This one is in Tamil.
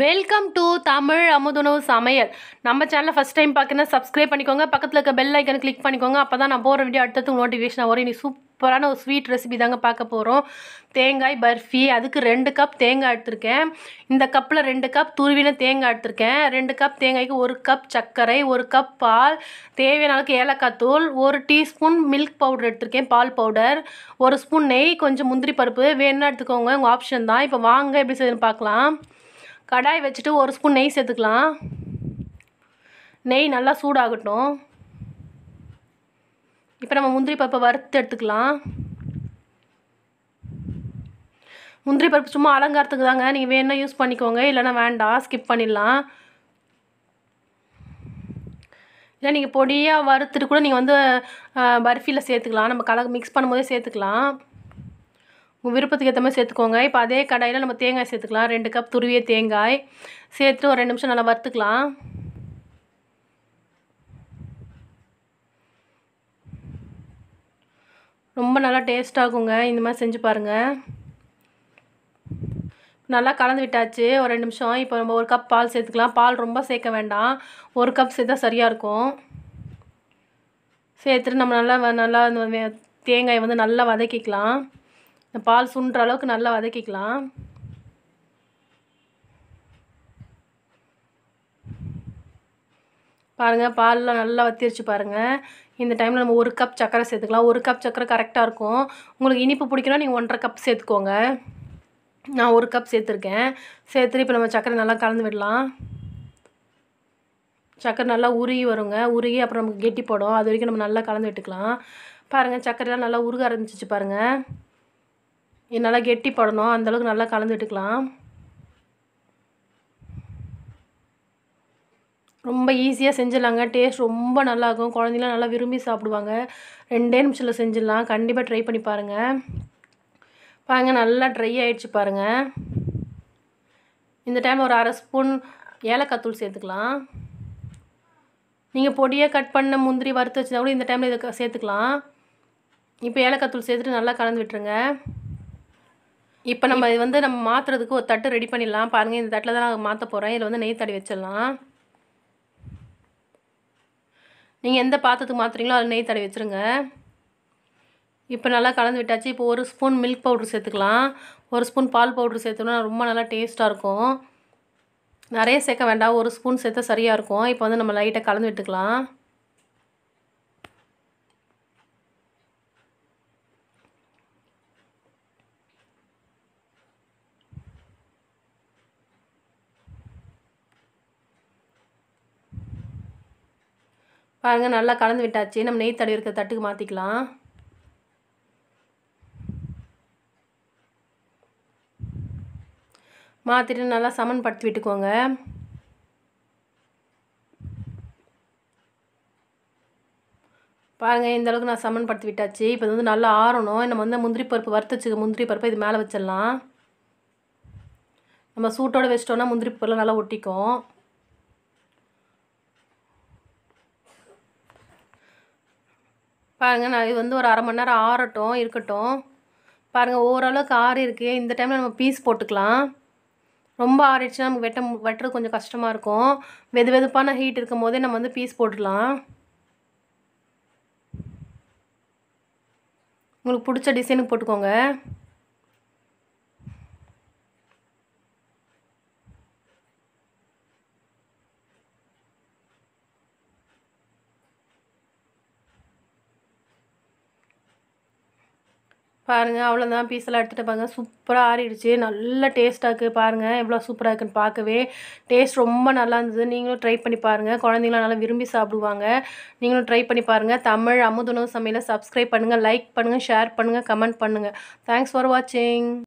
வெல்கம் டு தமிழ் அமுதுணவு சமையல் நம்ம சேனலில் ஃபஸ்ட் டைம் பார்க்கணும் சப்ஸ்கிரைப் பண்ணிக்கோங்க பக்கத்தில் இருக்க பெல் ஐக்கனை கிளிக் பண்ணிக்கோங்க அப்போ தான் நான் போகிற வீடியோ அடுத்தது நோட்டிஃபிகேஷன் வரும் இன்னைக்கு சூப்பரான ஒரு ஸ்வீட் ரெசிபி தாங்க பார்க்க போகிறோம் தேங்காய் பர்ஃபி அதுக்கு ரெண்டு கப் தேங்காய் எடுத்திருக்கேன் இந்த கப்பில் ரெண்டு கப் துருவின தேங்காய் எடுத்திருக்கேன் ரெண்டு கப் தேங்காய்க்கு ஒரு கப் சர்க்கரை ஒரு கப் பால் தேவையான அளவுக்கு ஏலக்காய் தூள் ஒரு டீஸ்பூன் மில்க் பவுடர் எடுத்திருக்கேன் பால் பவுடர் ஒரு ஸ்பூன் நெய் கொஞ்சம் முந்திரி பருப்பு வேணும்னா எடுத்துக்கோங்க உங்கள் ஆப்ஷன் தான் இப்போ வாங்க எப்படி செய்யணும்னு பார்க்கலாம் கடாய் வச்சுட்டு ஒரு ஸ்பூன் நெய் சேர்த்துக்கலாம் நெய் நல்லா சூடாகட்டும் இப்போ நம்ம முந்திரி பருப்பை வறுத்து எடுத்துக்கலாம் முந்திரி பருப்பு சும்மா அலங்காரத்துக்கு தாங்க நீங்கள் வேணால் யூஸ் பண்ணிக்கோங்க இல்லைனா வேண்டாம் ஸ்கிப் பண்ணிடலாம் இல்லை நீங்கள் பொடியாக வறுத்துட்டு கூட நீங்கள் வந்து பர்ஃபியில் சேர்த்துக்கலாம் நம்ம கலக்கு மிக்ஸ் பண்ணும்போதே சேர்த்துக்கலாம் உங்கள் விருப்பத்துக்கு ஏற்ற மாதிரி சேர்த்துக்கோங்க இப்போ அதே கடையில் நம்ம தேங்காய் சேர்த்துக்கலாம் ரெண்டு கப் துருவிய தேங்காய் சேர்த்துட்டு ஒரு ரெண்டு நிமிஷம் நல்லா வறுத்துக்கலாம் ரொம்ப நல்லா டேஸ்ட்டாகுங்க இந்த மாதிரி செஞ்சு பாருங்கள் நல்லா கலந்து விட்டாச்சு ஒரு ரெண்டு நிமிஷம் இப்போ நம்ம ஒரு கப் பால் சேர்த்துக்கலாம் பால் ரொம்ப சேர்க்க வேண்டாம் ஒரு கப் சேர்த்தா சரியாக இருக்கும் சேர்த்துட்டு நம்ம நல்லா நல்லா தேங்காயை வந்து நல்லா வதக்கிக்கலாம் இந்த பால் சுண்டுற அளவுக்கு நல்லா வதக்கிக்கலாம் பாருங்கள் பால்லாம் நல்லா வத்திருச்சு பாருங்கள் இந்த டைமில் நம்ம ஒரு கப் சர்க்கரை சேர்த்துக்கலாம் ஒரு கப் சர்க்கரை கரெக்டாக இருக்கும் உங்களுக்கு இனிப்பு பிடிக்கணும் நீங்கள் ஒன்றரை கப் சேர்த்துக்கோங்க நான் ஒரு கப் சேர்த்துருக்கேன் சேர்த்துட்டு இப்போ நம்ம சர்க்கரை நல்லா கலந்து விடலாம் சர்க்கரை நல்லா உருகி வருங்க உருகி அப்புறம் நமக்கு கெட்டி போடும் அது வரைக்கும் நம்ம நல்லா கலந்து விட்டுக்கலாம் பாருங்கள் சர்க்கரைலாம் நல்லா உருக ஆரம்பிச்சிச்சு பாருங்கள் நல்லா கெட்டி படணும் அந்தளவுக்கு நல்லா கலந்துட்டுக்கலாம் ரொம்ப ஈஸியாக செஞ்சிடலாங்க டேஸ்ட் ரொம்ப நல்லாயிருக்கும் குழந்தைலாம் நல்லா விரும்பி சாப்பிடுவாங்க ரெண்டே நிமிஷத்தில் செஞ்சிடலாம் கண்டிப்பாக ட்ரை பண்ணி பாருங்கள் பாருங்கள் நல்லா ட்ரை ஆகிடுச்சு பாருங்கள் இந்த டைம் ஒரு அரை ஸ்பூன் ஏலக்காத்தூள் சேர்த்துக்கலாம் நீங்கள் பொடியாக கட் பண்ண முந்திரி வறுத்து வச்சுருந்தா கூட இந்த டைமில் இதை சேர்த்துக்கலாம் இப்போ ஏலக்காத்தூள் சேர்த்துட்டு நல்லா கலந்து விட்டுருங்க இப்போ நம்ம இது வந்து நம்ம மாற்றுறதுக்கு ஒரு தட்டு ரெடி பண்ணிடலாம் பாருங்கள் இந்த தட்டில் தான் நான் மாற்ற போகிறேன் இதில் வந்து நெய் தடி வச்சிடலாம் நீங்கள் எந்த பாத்திரத்துக்கு மாற்றுறீங்களோ அதில் நெய் தடி வச்சுருங்க இப்போ நல்லா கலந்து விட்டாச்சு இப்போ ஒரு ஸ்பூன் மில்க் பவுட்ரு சேர்த்துக்கலாம் ஒரு ஸ்பூன் பால் பவுட்ரு சேர்த்தோம்னா ரொம்ப நல்லா டேஸ்ட்டாக இருக்கும் நிறைய சேர்க்க வேண்டாம் ஒரு ஸ்பூன் சேர்த்தா சரியாக இருக்கும் இப்போ வந்து நம்ம லைட்டாக கலந்து விட்டுக்கலாம் பாருங்கள் நல்லா கலந்து விட்டாச்சு நம்ம நெய் தடவி இருக்கிற தட்டுக்கு மாற்றிக்கலாம் மாற்றிட்டு நல்லா சமன் படுத்தி விட்டுக்கோங்க பாருங்கள் இந்த அளவுக்கு நான் படுத்தி விட்டாச்சு இப்போ வந்து நல்லா ஆறணும் நம்ம வந்து முந்திரி பருப்பு வறுத்து முந்திரி பருப்பை இது மேலே வச்சிடலாம் நம்ம சூட்டோடு வச்சிட்டோன்னா முந்திரி பருப்பெல்லாம் நல்லா ஒட்டிக்கும் பாருங்கள் நான் இது வந்து ஒரு அரை மணி நேரம் ஆறட்டும் இருக்கட்டும் பாருங்கள் ஓரளவுக்கு ஆறு இருக்குது இந்த டைமில் நம்ம பீஸ் போட்டுக்கலாம் ரொம்ப ஆறிடுச்சுன்னா நமக்கு வெட்ட வெட்டுறது கொஞ்சம் கஷ்டமாக இருக்கும் வெது வெதுப்பான ஹீட் இருக்கும் போதே நம்ம வந்து பீஸ் போட்டுடலாம் உங்களுக்கு பிடிச்ச டிசைனுக்கு போட்டுக்கோங்க பாருங்கள் அவ்வளோதான் பீஸெல்லாம் எடுத்துகிட்டு பாருங்கள் சூப்பராக ஆறிடுச்சு நல்ல டேஸ்ட்டாக இருக்குது பாருங்கள் எவ்வளோ சூப்பராக இருக்குன்னு பார்க்கவே டேஸ்ட் ரொம்ப நல்லா இருந்தது நீங்களும் ட்ரை பண்ணி பாருங்கள் குழந்தைங்களாம் நல்லா விரும்பி சாப்பிடுவாங்க நீங்களும் ட்ரை பண்ணி பாருங்கள் தமிழ் அமுதுணவு சமையலை சப்ஸ்கிரைப் பண்ணுங்கள் லைக் பண்ணுங்கள் ஷேர் பண்ணுங்கள் கமெண்ட் பண்ணுங்கள் தேங்க்ஸ் ஃபார் வாட்சிங்